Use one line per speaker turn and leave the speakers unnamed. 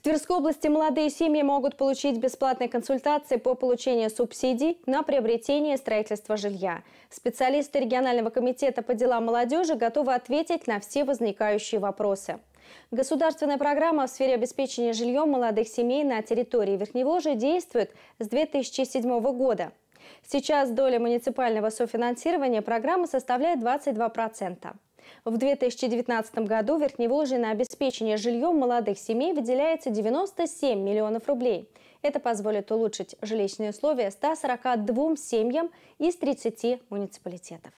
В Тверской области молодые семьи могут получить бесплатные консультации по получению субсидий на приобретение строительства жилья. Специалисты регионального комитета по делам молодежи готовы ответить на все возникающие вопросы. Государственная программа в сфере обеспечения жильем молодых семей на территории Верхневолжья действует с 2007 года. Сейчас доля муниципального софинансирования программы составляет 22%. В 2019 году Верхневолжье на обеспечение жильем молодых семей выделяется 97 миллионов рублей. Это позволит улучшить жилищные условия 142 семьям из 30 муниципалитетов.